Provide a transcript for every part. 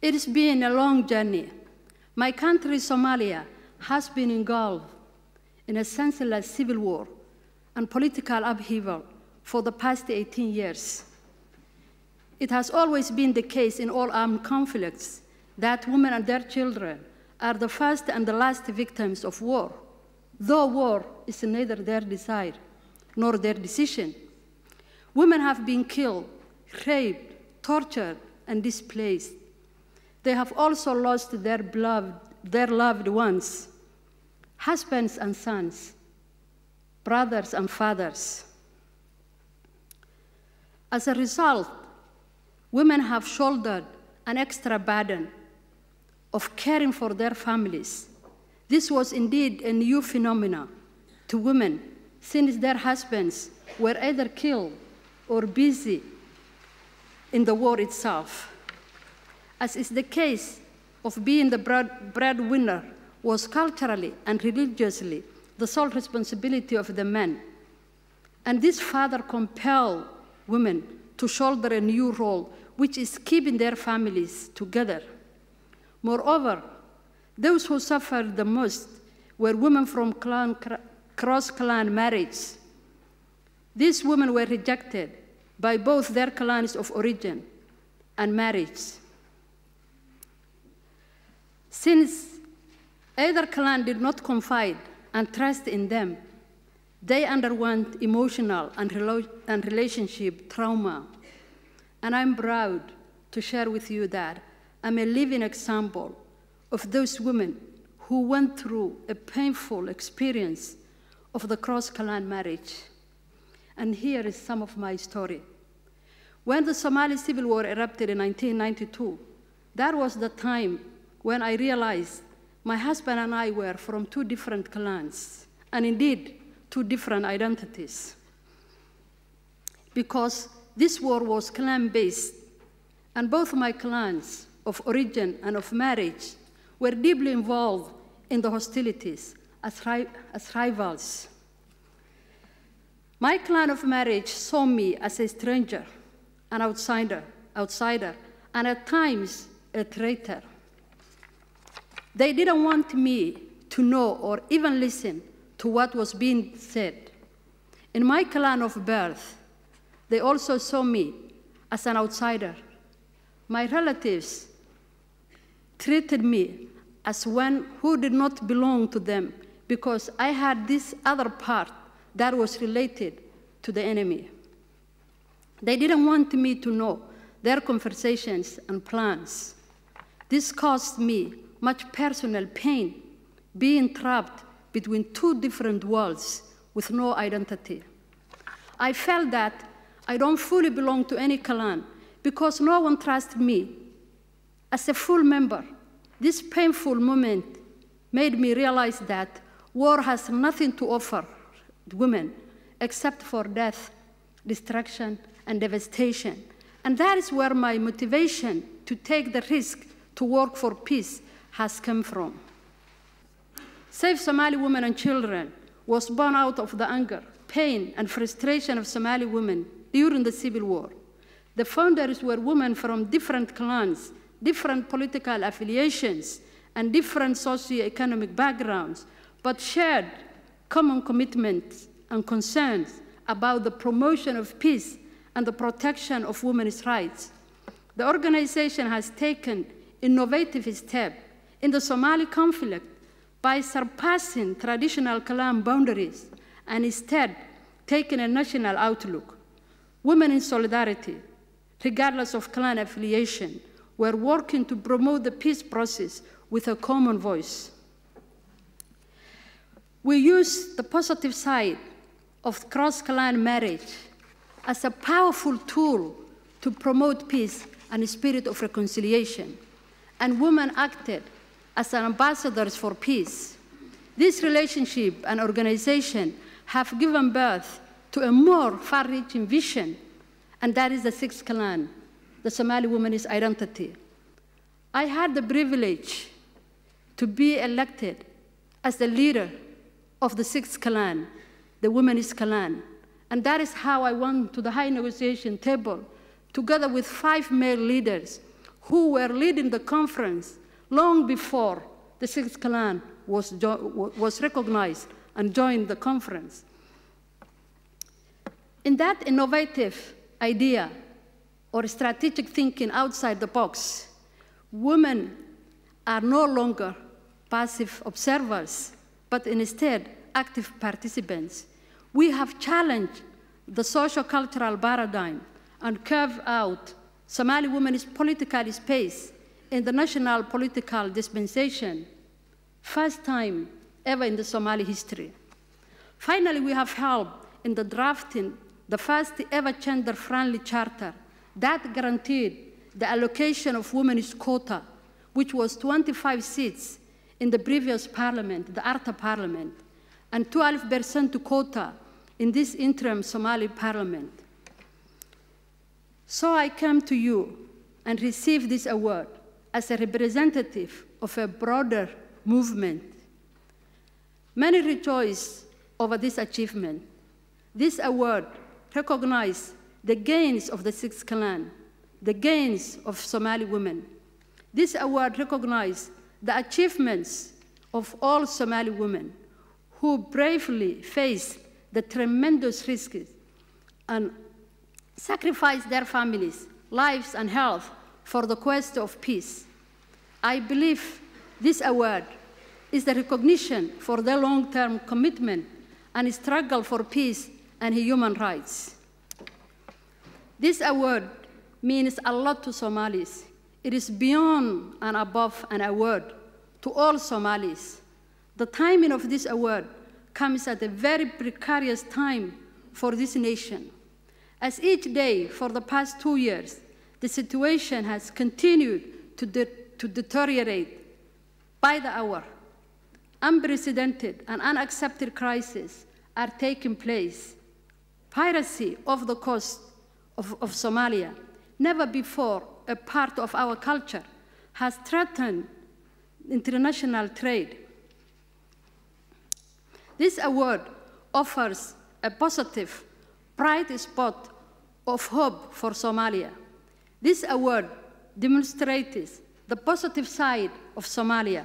It's been a long journey. My country, Somalia, has been engulfed in a senseless civil war and political upheaval for the past 18 years. It has always been the case in all armed conflicts that women and their children are the first and the last victims of war, though war is neither their desire nor their decision. Women have been killed, raped, tortured, and displaced. They have also lost their, beloved, their loved ones, husbands and sons, brothers and fathers. As a result, women have shouldered an extra burden of caring for their families. This was indeed a new phenomenon to women, since their husbands were either killed or busy in the war itself as is the case of being the breadwinner, was culturally and religiously the sole responsibility of the men. And this further compelled women to shoulder a new role, which is keeping their families together. Moreover, those who suffered the most were women from clan, cross-clan marriage. These women were rejected by both their clans of origin and marriage. Since either clan did not confide and trust in them, they underwent emotional and, relo- and relationship trauma. And I'm proud to share with you that I'm a living example of those women who went through a painful experience of the cross clan marriage. And here is some of my story. When the Somali Civil War erupted in 1992, that was the time when I realized my husband and I were from two different clans, and indeed, two different identities. Because this war was clan based, and both my clans of origin and of marriage were deeply involved in the hostilities as, ri as rivals. My clan of marriage saw me as a stranger, an outsider, outsider, and at times a traitor. They didn't want me to know or even listen to what was being said. In my clan of birth, they also saw me as an outsider. My relatives treated me as one who did not belong to them because I had this other part that was related to the enemy. They didn't want me to know their conversations and plans. This caused me much personal pain being trapped between two different worlds with no identity. I felt that I don't fully belong to any clan because no one trusts me. As a full member, this painful moment made me realize that war has nothing to offer women except for death, destruction, and devastation. And that is where my motivation to take the risk to work for peace has come from. Save Somali women and children was born out of the anger, pain, and frustration of Somali women during the civil war. The founders were women from different clans, different political affiliations, and different socio-economic backgrounds, but shared common commitments and concerns about the promotion of peace and the protection of women's rights. The organization has taken innovative steps in the Somali conflict by surpassing traditional clan boundaries and instead taking a national outlook. Women in solidarity, regardless of clan affiliation, were working to promote the peace process with a common voice. We use the positive side of cross-clan marriage as a powerful tool to promote peace and a spirit of reconciliation. And women acted as ambassadors for peace. This relationship and organization have given birth to a more far-reaching vision, and that is the sixth clan, the Somali woman's identity. I had the privilege to be elected as the leader of the sixth clan, the women's clan. And that is how I went to the high negotiation table, together with five male leaders who were leading the conference long before the Sixth Clan was, was recognized and joined the conference. In that innovative idea or strategic thinking outside the box, women are no longer passive observers, but instead active participants. We have challenged the socio-cultural paradigm and carved out Somali women's political space in the national political dispensation, first time ever in the Somali history. Finally, we have helped in the drafting the first ever gender-friendly charter that guaranteed the allocation of women's quota, which was 25 seats in the previous parliament, the ARTA parliament, and 12% quota in this interim Somali parliament. So I came to you and received this award as a representative of a broader movement. Many rejoice over this achievement. This award recognizes the gains of the Six Clan, the gains of Somali women. This award recognizes the achievements of all Somali women who bravely faced the tremendous risks and sacrificed their families, lives, and health for the quest of peace. I believe this award is the recognition for their long-term commitment and struggle for peace and human rights. This award means a lot to Somalis. It is beyond and above an award to all Somalis. The timing of this award comes at a very precarious time for this nation. As each day for the past two years the situation has continued to, de to deteriorate by the hour. Unprecedented and unaccepted crises are taking place. Piracy off the coast of, of Somalia, never before a part of our culture, has threatened international trade. This award offers a positive, bright spot of hope for Somalia. This award demonstrates the positive side of Somalia.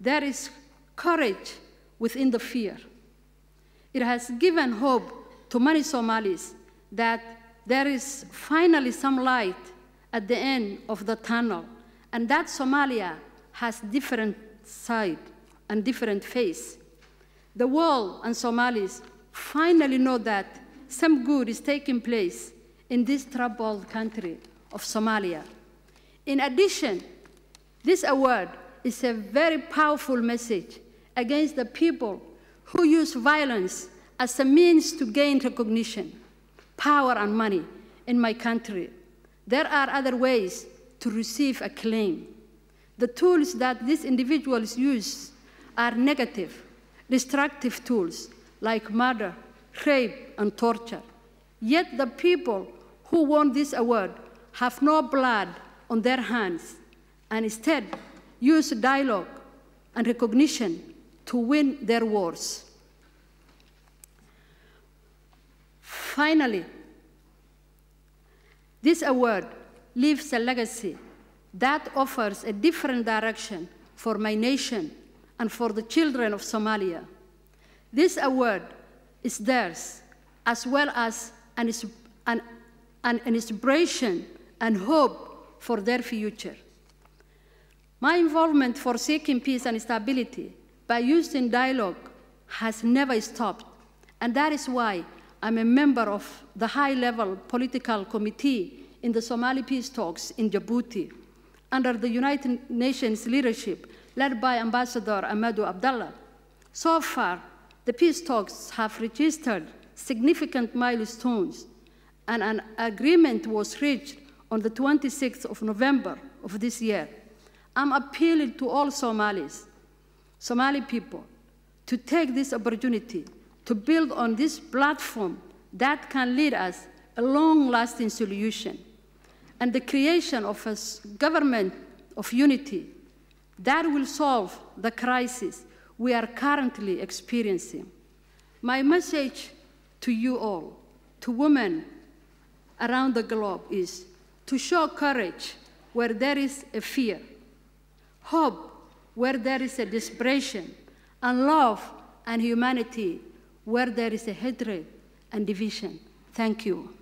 There is courage within the fear. It has given hope to many Somalis that there is finally some light at the end of the tunnel, and that Somalia has different side and different face. The world and Somalis finally know that some good is taking place in this troubled country of Somalia. In addition, this award is a very powerful message against the people who use violence as a means to gain recognition, power, and money in my country. There are other ways to receive acclaim. The tools that these individuals use are negative, destructive tools like murder, rape, and torture. Yet the people who won this award have no blood on their hands and instead use dialogue and recognition to win their wars. Finally, this award leaves a legacy that offers a different direction for my nation and for the children of Somalia. This award is theirs, as well as an, an and inspiration and hope for their future. My involvement for seeking peace and stability by using dialogue has never stopped, and that is why I'm a member of the high-level political committee in the Somali peace talks in Djibouti under the United Nations leadership led by Ambassador Ahmadu Abdallah. So far, the peace talks have registered significant milestones and an agreement was reached on the 26th of November of this year. I'm appealing to all Somalis, Somali people, to take this opportunity to build on this platform that can lead us a long-lasting solution and the creation of a government of unity that will solve the crisis we are currently experiencing. My message to you all, to women, around the globe is to show courage where there is a fear, hope where there is a desperation, and love and humanity where there is a hatred and division. Thank you.